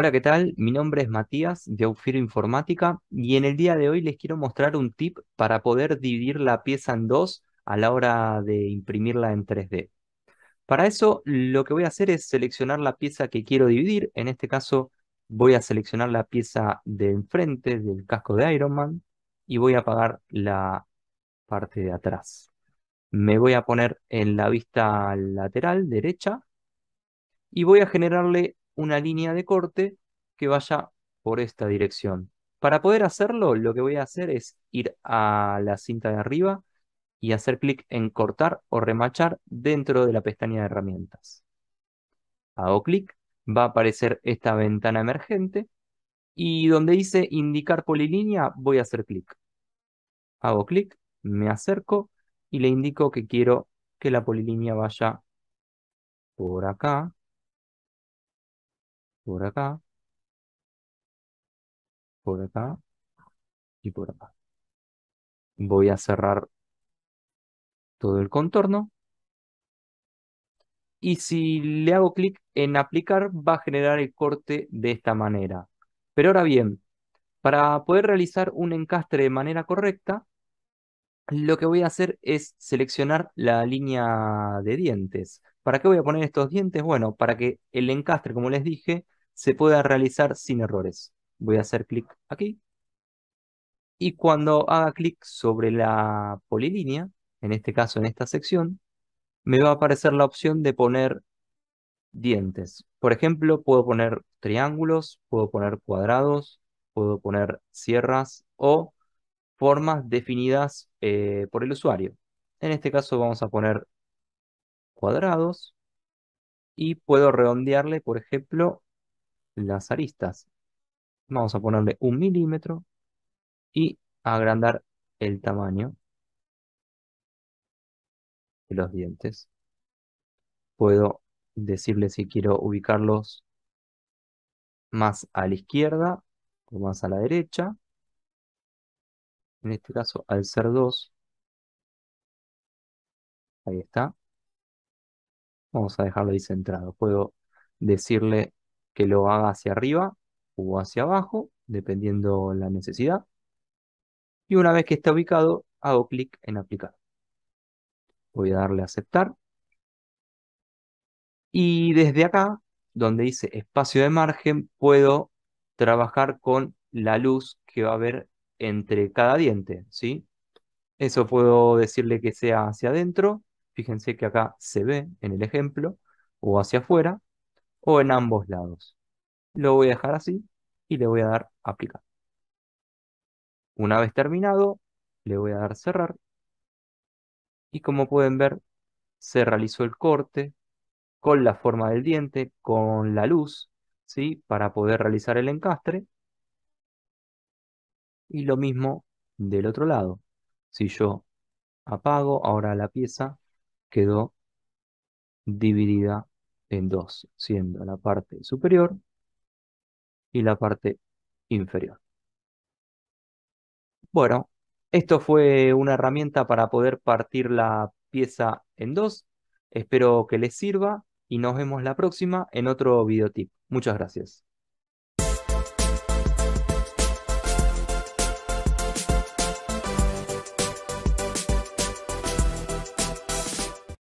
Hola, ¿qué tal? Mi nombre es Matías de Aufiro Informática y en el día de hoy les quiero mostrar un tip para poder dividir la pieza en dos a la hora de imprimirla en 3D. Para eso lo que voy a hacer es seleccionar la pieza que quiero dividir, en este caso voy a seleccionar la pieza de enfrente del casco de Iron Man y voy a apagar la parte de atrás. Me voy a poner en la vista lateral derecha y voy a generarle una línea de corte que vaya por esta dirección. Para poder hacerlo, lo que voy a hacer es ir a la cinta de arriba y hacer clic en cortar o remachar dentro de la pestaña de herramientas. Hago clic, va a aparecer esta ventana emergente y donde dice indicar polilínea voy a hacer clic. Hago clic, me acerco y le indico que quiero que la polilínea vaya por acá, por acá, por acá y por acá. Voy a cerrar todo el contorno. Y si le hago clic en aplicar, va a generar el corte de esta manera. Pero ahora bien, para poder realizar un encastre de manera correcta, lo que voy a hacer es seleccionar la línea de dientes. ¿Para qué voy a poner estos dientes? Bueno, para que el encastre, como les dije, se pueda realizar sin errores voy a hacer clic aquí. Y cuando haga clic sobre la polilínea, en este caso en esta sección, me va a aparecer la opción de poner dientes. Por ejemplo, puedo poner triángulos, puedo poner cuadrados, puedo poner sierras o formas definidas eh, por el usuario. En este caso vamos a poner cuadrados y puedo redondearle, por ejemplo, las aristas. Vamos a ponerle un milímetro y agrandar el tamaño de los dientes. Puedo decirle si quiero ubicarlos más a la izquierda o más a la derecha. En este caso, al ser 2, ahí está. Vamos a dejarlo ahí centrado. Puedo decirle que lo haga hacia arriba o hacia abajo, dependiendo la necesidad. Y una vez que está ubicado, hago clic en aplicar. Voy a darle a aceptar. Y desde acá, donde dice espacio de margen, puedo trabajar con la luz que va a haber entre cada diente, ¿sí? Eso puedo decirle que sea hacia adentro, fíjense que acá se ve en el ejemplo, o hacia afuera, o en ambos lados. Lo voy a dejar así y le voy a dar aplicar. Una vez terminado, le voy a dar cerrar. Y como pueden ver, se realizó el corte con la forma del diente, con la luz, ¿sí? Para poder realizar el encastre. Y lo mismo del otro lado. Si yo apago, ahora la pieza quedó dividida en dos, siendo la parte superior y la parte inferior. Bueno, esto fue una herramienta para poder partir la pieza en dos. Espero que les sirva y nos vemos la próxima en otro videotip. Muchas gracias.